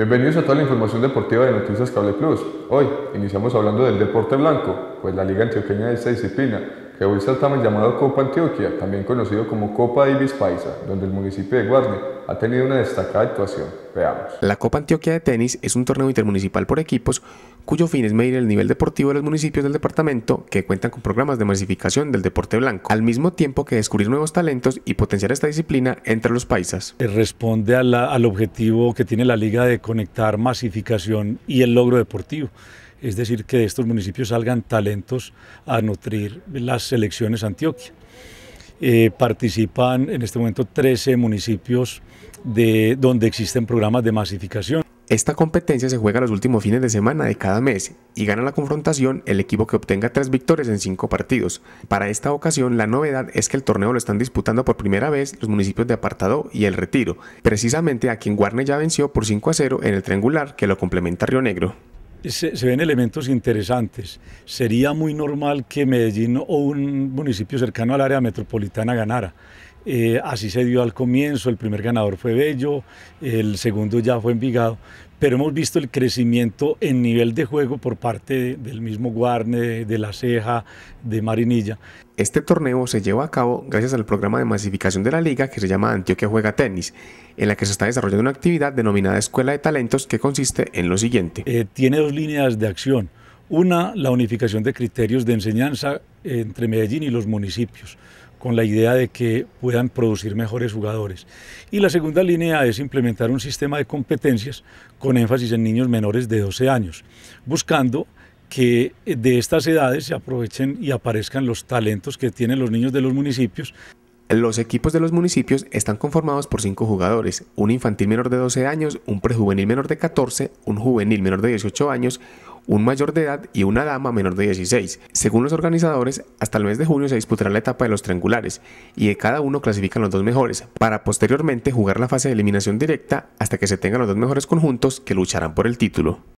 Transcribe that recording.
Bienvenidos a toda la información deportiva de Noticias Cable Plus. Hoy iniciamos hablando del deporte blanco, pues la Liga Antioqueña de esta disciplina, que hoy está también llamado Copa Antioquia, también conocido como Copa Davis Paisa, donde el municipio de Guarne ha tenido una destacada actuación. Veamos. La Copa Antioquia de Tenis es un torneo intermunicipal por equipos cuyo fin es medir el nivel deportivo de los municipios del departamento que cuentan con programas de masificación del deporte blanco, al mismo tiempo que descubrir nuevos talentos y potenciar esta disciplina entre los paisas. Eh, responde al objetivo que tiene la liga de conectar masificación y el logro deportivo es decir, que de estos municipios salgan talentos a nutrir las selecciones Antioquia. Eh, participan en este momento 13 municipios de, donde existen programas de masificación. Esta competencia se juega los últimos fines de semana de cada mes y gana la confrontación el equipo que obtenga tres victorias en cinco partidos. Para esta ocasión, la novedad es que el torneo lo están disputando por primera vez los municipios de Apartado y El Retiro, precisamente a quien Guarne ya venció por 5 a 0 en el triangular que lo complementa Río Negro. se, ven elementos interesantes. Sería muy normal que Medellín o un municipio cercano al área metropolitana ganara. Eh, así se dio al comienzo, el primer ganador fue Bello, el segundo ya fue Envigado, pero hemos visto el crecimiento en nivel de juego por parte del mismo Guarne, de, La Ceja, de Marinilla. Este torneo se lleva a cabo gracias al programa de masificación de la liga que se llama Antioquia Juega Tenis, en la que se está desarrollando una actividad denominada Escuela de Talentos que consiste en lo siguiente. Eh, tiene dos líneas de acción. Una, la unificación de criterios de enseñanza entre Medellín y los municipios con la idea de que puedan producir mejores jugadores. Y la segunda línea es implementar un sistema de competencias con énfasis en niños menores de 12 años, buscando que eh, de estas edades se aprovechen y aparezcan los talentos que tienen los niños de los municipios. Los equipos de los municipios están conformados por cinco jugadores, un infantil menor de 12 años, un prejuvenil menor de 14, un juvenil menor de 18 años, un mayor de edad y una dama menor de 16. Según los organizadores, hasta el mes de junio se disputará la etapa de los triangulares y de cada uno clasifican los dos mejores, para posteriormente jugar la fase de eliminación directa hasta que se tengan los dos mejores conjuntos que lucharán por el título.